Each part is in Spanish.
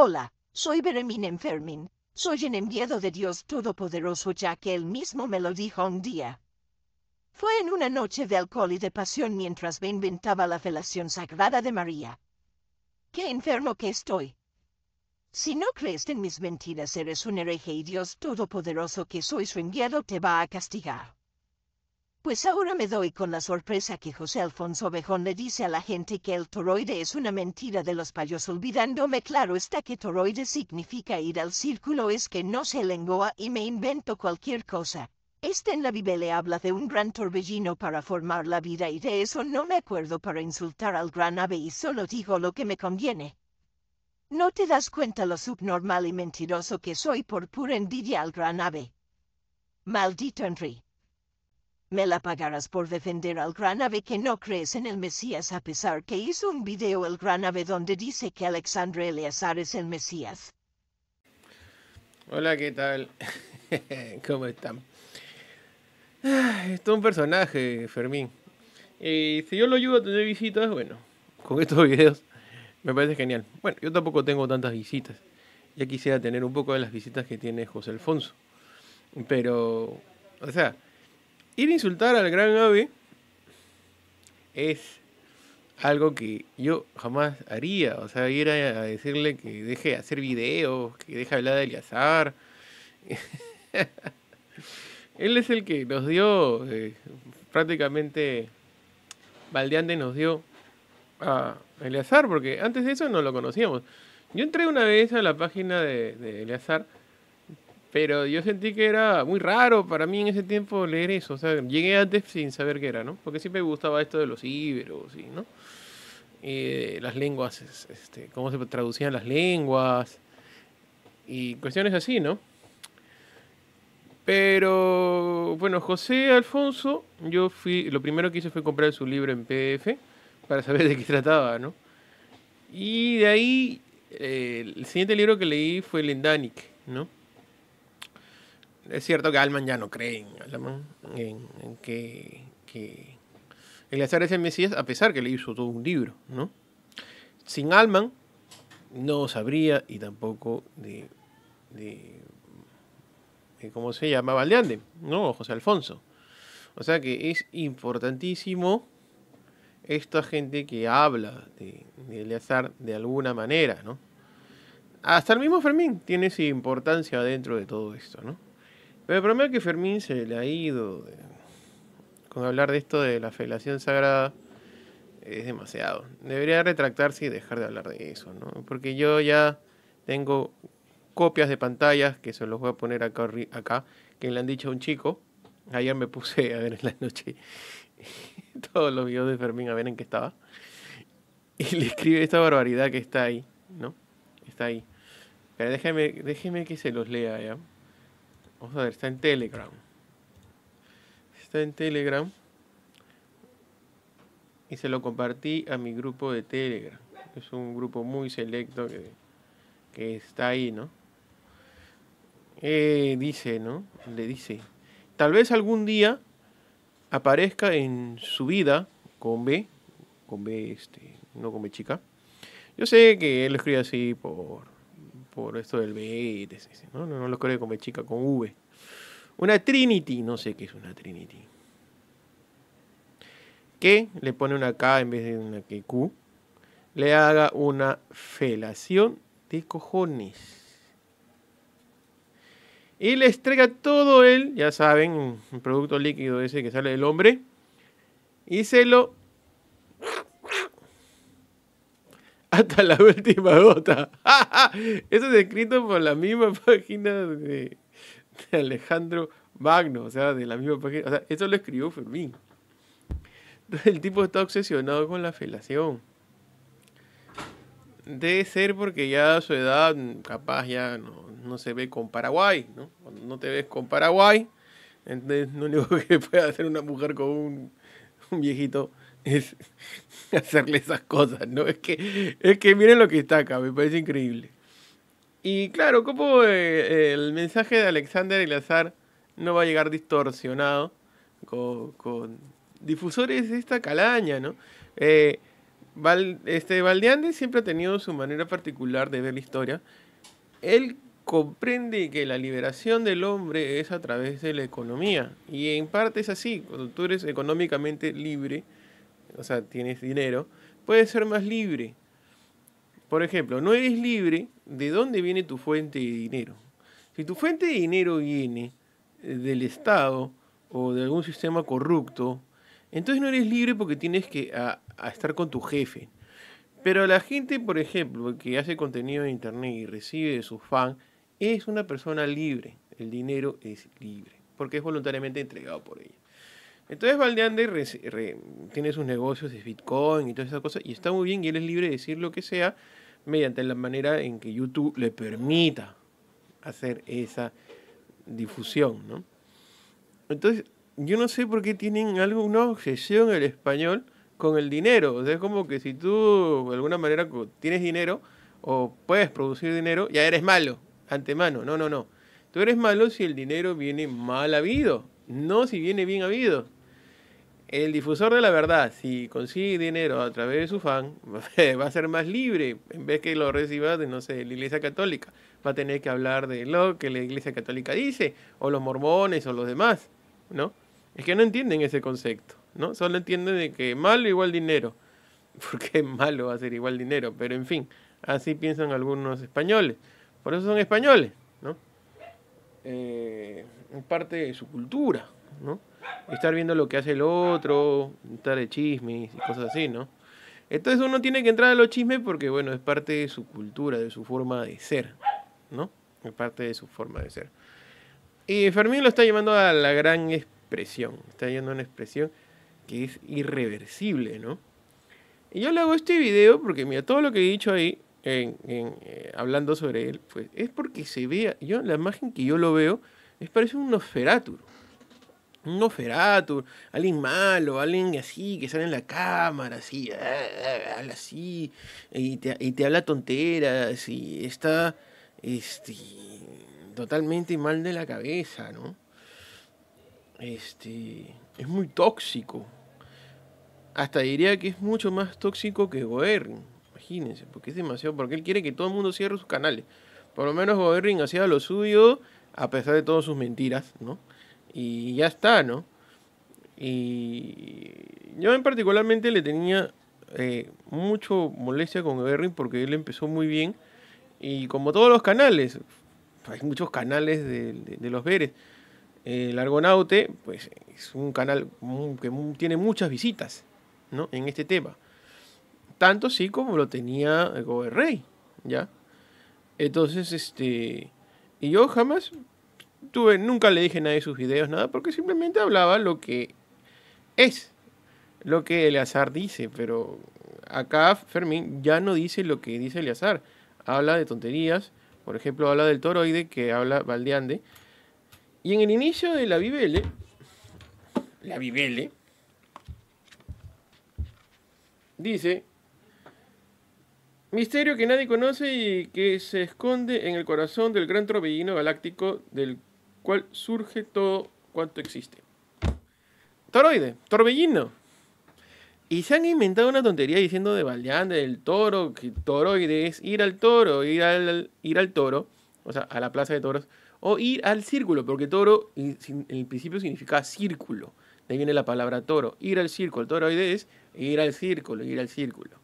Hola, soy Beremín Enfermin. Soy un enviado de Dios Todopoderoso, ya que Él mismo me lo dijo un día. Fue en una noche de alcohol y de pasión mientras me inventaba la felación sagrada de María. ¡Qué enfermo que estoy! Si no crees en mis mentiras, eres un hereje y Dios Todopoderoso que soy su enviado te va a castigar. Pues ahora me doy con la sorpresa que José Alfonso Bejón le dice a la gente que el toroide es una mentira de los payos, olvidándome claro está que toroide significa ir al círculo, es que no se lengua y me invento cualquier cosa. Este en la Biblia habla de un gran torbellino para formar la vida y de eso no me acuerdo para insultar al gran ave y solo digo lo que me conviene. No te das cuenta lo subnormal y mentiroso que soy por pura envidia al gran ave. Maldito Henry. Me la pagarás por defender al gran ave que no crees en el Mesías a pesar que hizo un video el gran ave donde dice que Alexandre Eleazar es el Mesías. Hola, ¿qué tal? ¿Cómo están? Ah, es un personaje, Fermín. Y si yo lo ayudo a tener visitas, bueno, con estos videos me parece genial. Bueno, yo tampoco tengo tantas visitas. Ya quisiera tener un poco de las visitas que tiene José Alfonso. Pero, o sea, ir a insultar al gran ave es algo que yo jamás haría. O sea, ir a, decirle que deje de hacer videos, que deje de hablar de Eleazar. Él es el que nos dio, eh, prácticamente, baldeante nos dio a Eleazar, porque antes de eso no lo conocíamos. Yo entré una vez a la página de, de Eleazar pero yo sentí que era muy raro para mí en ese tiempo leer eso. O sea, llegué antes sin saber qué era, ¿no? Porque siempre me gustaba esto de los íberos y, ¿no? Eh, las lenguas, este, cómo se traducían las lenguas y cuestiones así, ¿no? Pero bueno, José Alfonso, yo fui, lo primero que hice fue comprar su libro en PDF para saber de qué trataba, ¿no? Y de ahí, eh, el siguiente libro que leí fue Lendanik, ¿no? es cierto que Alman ya no cree en, Alman, que, que es el Mesías, a pesar que le hizo todo un libro, ¿no? Sin Alman no sabría y tampoco de, ¿cómo se llama? Valdeande, ¿no? José Alfonso. O sea que es importantísimo esta gente que habla de, de de alguna manera, ¿no? Hasta el mismo Fermín tiene su importancia dentro de todo esto, ¿no? Pero el problema es que Fermín se le ha ido. Eh, con hablar de esto de la felación sagrada es demasiado. Debería retractarse y dejar de hablar de eso, ¿no? Porque yo ya tengo copias de pantallas que se los voy a poner acá, que le han dicho a un chico. Ayer me puse a ver en la noche todos los videos de Fermín a ver en qué estaba. Y le escribe esta barbaridad que está ahí, ¿no? Está ahí. Pero déjeme, déjeme que se los lea, ¿ya? Vamos a ver, está en Telegram. Está en Telegram. Y se lo compartí a mi grupo de Telegram. Es un grupo muy selecto que, está ahí, ¿no? Eh, dice, ¿no? Le dice, tal vez algún día aparezca en su vida con B, con B, este, no con B chica. Yo sé que él lo escribe así por por esto del B, No, lo creo con chica, con V. Una Trinity, no sé qué es una Trinity. Que le pone una K en vez de una Q. Le haga una felación de cojones. Y le estrega todo el ya saben, un producto líquido ese que sale del hombre. Y se lo hasta la última gota. Eso es escrito por la misma página de, Alejandro Magno, o sea, de la misma página. O sea, eso lo escribió Fermín. El tipo está obsesionado con la felación. Debe ser porque ya a su edad, capaz ya no, se ve con Paraguay, ¿no? no te ves con Paraguay, entonces no único que puede hacer una mujer con un, un viejito es hacerle esas cosas, ¿no? Es que, es que miren lo que está acá, me parece increíble. Y claro, como eh, el mensaje de Alexander Elazar no va a llegar distorsionado con, difusores de esta calaña, ¿no? Eh, este, Valdeande siempre ha tenido su manera particular de ver la historia. Él comprende que la liberación del hombre es a través de la economía. Y en parte es así, cuando tú eres económicamente libre, o sea, tienes dinero, puedes ser más libre. Por ejemplo, no eres libre de dónde viene tu fuente de dinero. Si tu fuente de dinero viene eh, del Estado o de algún sistema corrupto, entonces no eres libre porque tienes que estar con tu jefe. Pero la gente, por ejemplo, que hace contenido en Internet y recibe de sus fans, es una persona libre. El dinero es libre porque es voluntariamente entregado por ella. Entonces Valdeande tiene sus negocios, de Bitcoin y todas esas cosas, y está muy bien y él es libre de decir lo que sea mediante la manera en que YouTube le permita hacer esa difusión, ¿no? Entonces, yo no sé por qué tienen alguna objeción obsesión el español con el dinero. O sea, es como que si tú de alguna manera tienes dinero o puedes producir dinero, ya eres malo, antemano. No, no, no. Tú eres malo si el dinero viene mal habido, no si viene bien habido. El difusor de la verdad, si consigue dinero a través de su fan, va a ser más libre en vez que lo reciba de, no sé, la Iglesia Católica. Va a tener que hablar de lo que la Iglesia Católica dice, o los mormones, o los demás, ¿no? Es que no entienden ese concepto, ¿no? Solo entienden de que malo igual dinero, porque malo va a ser igual dinero, pero en fin, así piensan algunos españoles. Por eso son españoles, ¿no? Eh, parte de su cultura, ¿no? estar viendo lo que hace el otro, estar de chismes y cosas así, ¿no? Entonces uno tiene que entrar a los chismes porque, bueno, es parte de su cultura, de su forma de ser, ¿no? Es parte de su forma de ser. Y Fermín lo está llamando a la gran expresión, está llamando a una expresión que es irreversible, ¿no? Y yo le hago este video porque, mira, todo lo que he dicho ahí, en, eh, hablando sobre él, pues es porque se vea, yo, la imagen que yo lo veo, es parece un Nosferatu un noferatu, alguien malo, alguien así que sale en la cámara, así, eh, eh, así, y te, habla tonteras, y está este, totalmente mal de la cabeza, ¿no? Este, es muy tóxico. Hasta diría que es mucho más tóxico que Goering, imagínense, porque es demasiado, porque él quiere que todo el mundo cierre sus canales. Por lo menos Goering hacía lo suyo, a pesar de todas sus mentiras, ¿no? y ya está, ¿no? Y yo en particularmente le tenía eh, mucho molestia con Berry porque él empezó muy bien y como todos los canales, hay muchos canales de, los Veres. El Argonaute, pues es un canal que tiene muchas visitas, ¿no? En este tema. Tanto sí como lo tenía Goberrey, ¿ya? Entonces, este... Y yo jamás tuve, nunca le dije nada de sus videos, nada, porque simplemente hablaba lo que es, lo que Eleazar dice, pero acá Fermín ya no dice lo que dice Eleazar, habla de tonterías, por ejemplo, habla del toroide que habla Valdeande, y en el inicio de la vivele, la vivele, dice, misterio que nadie conoce y que se esconde en el corazón del gran torbellino galáctico del surge todo cuanto existe. Toroide, torbellino. Y se han inventado una tontería diciendo de Valdeán, del toro, que toroide es ir al toro, ir al, ir al toro, o sea, a la plaza de toros, o ir al círculo, porque toro en el principio significa círculo. De ahí viene la palabra toro. Ir al círculo, toroide es ir al círculo, ir al círculo.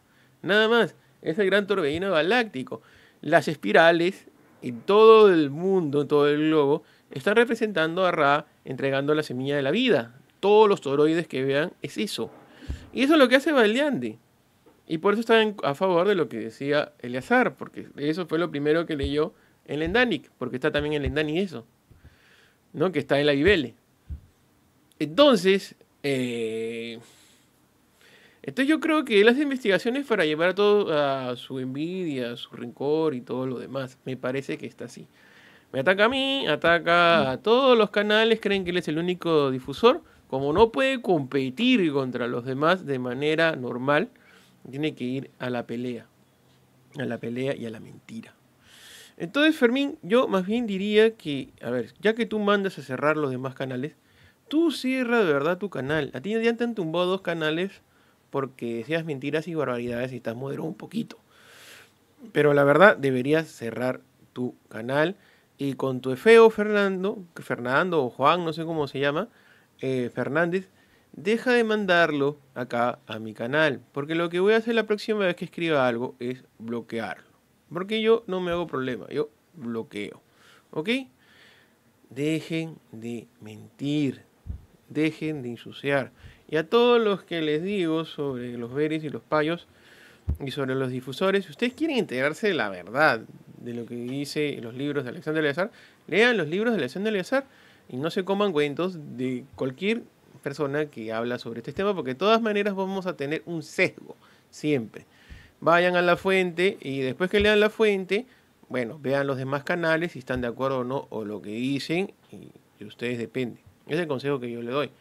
Nada más, es el gran torbellino galáctico. Las espirales en todo el mundo, en todo el globo, está representando a Ra entregando la semilla de la vida. Todos los toroides que vean es eso. Y eso es lo que hace Valdeandi. Y por eso está a favor de lo que decía Eleazar, porque eso fue lo primero que leyó en Lendanic. porque está también en Lendanik eso, ¿no? que está en la Ibele. Entonces, eh, entonces yo creo que las investigaciones para llevar a todo a su envidia, a su rencor y todo lo demás. Me parece que está así. Me ataca a mí, ataca a todos los canales, creen que él es el único difusor. Como no puede competir contra los demás de manera normal, tiene que ir a la pelea. A la pelea y a la mentira. Entonces, Fermín, yo más bien diría que, a ver, ya que tú mandas a cerrar los demás canales, tú cierra de verdad tu canal. A ti ya te han tumbado dos canales porque decías mentiras y barbaridades y estás moderado un poquito. Pero la verdad, deberías cerrar tu canal y con tu feo Fernando, Fernando o Juan, no sé cómo se llama, eh, Fernández, deja de mandarlo acá a mi canal, porque lo que voy a hacer la próxima vez que escriba algo es bloquearlo, porque yo no me hago problema, yo bloqueo, ¿ok? Dejen de mentir, dejen de ensuciar. Y a todos los que les digo sobre los veres y los payos y sobre los difusores, si ustedes quieren enterarse de la verdad, de lo que dice los libros de Alexander Leazar, lean los libros de Alexander Leazar y no se coman cuentos de cualquier persona que habla sobre este tema, porque de todas maneras vamos a tener un sesgo, siempre. Vayan a la fuente y después que lean la fuente, bueno, vean los demás canales si están de acuerdo o no, o lo que dicen, y ustedes dependen Ese es el consejo que yo le doy.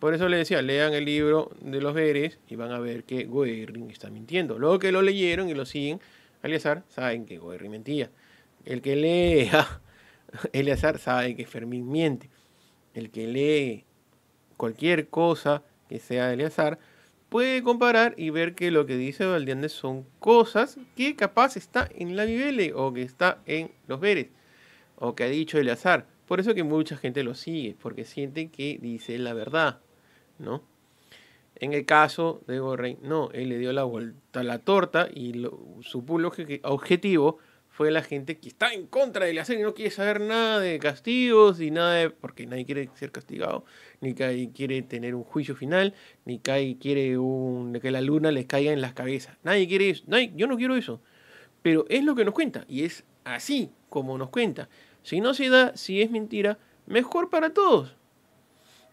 Por eso le decía, lean el libro de los Veres y van a ver que Goering está mintiendo. Luego que lo leyeron y lo siguen, Eliazar saben que mentía. El que lee a sabe que Fermín miente. El que lee cualquier cosa que sea de Eliazar puede comparar y ver que lo que dice Valdiandes son cosas que capaz está en la Bibele o que está en los Veres o que ha dicho Eleazar. Por eso que mucha gente lo sigue, porque siente que dice la verdad, ¿no? En el caso de Rey, no, él le dio la vuelta a la torta y su público objetivo fue la gente que está en contra de la serie, no quiere saber nada de castigos ni nada porque nadie quiere ser castigado, ni nadie quiere tener un juicio final, ni nadie quiere un, que la luna les caiga en las cabezas. Nadie quiere eso, yo no quiero eso. Pero es lo que nos cuenta, y es así como nos cuenta. Si no se da, si es mentira, mejor para todos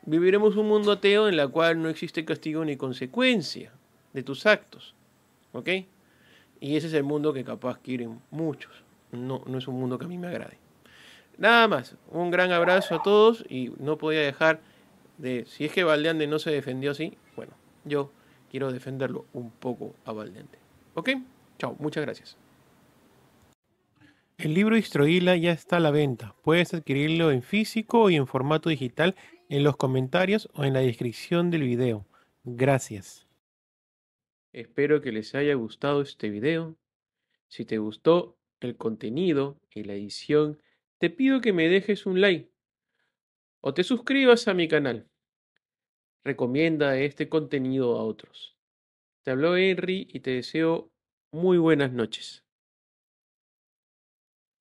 viviremos un mundo ateo en el cual no existe castigo ni consecuencia de tus actos. ¿Ok? Y ese es el mundo que capaz quieren muchos. No, no es un mundo que a mí me agrade. Nada más, un gran abrazo a todos y no podía dejar de, si es que Valdeande no se defendió así, bueno, yo quiero defenderlo un poco a Valdeande, ¿Ok? Chao, muchas gracias. El libro Istroila ya está a la venta. Puedes adquirirlo en físico y en formato digital en los comentarios o en la descripción del video. Gracias. Espero que les haya gustado este video. Si te gustó el contenido y la edición, te pido que me dejes un like o te suscribas a mi canal. Recomienda este contenido a otros. Te habló Henry y te deseo muy buenas noches.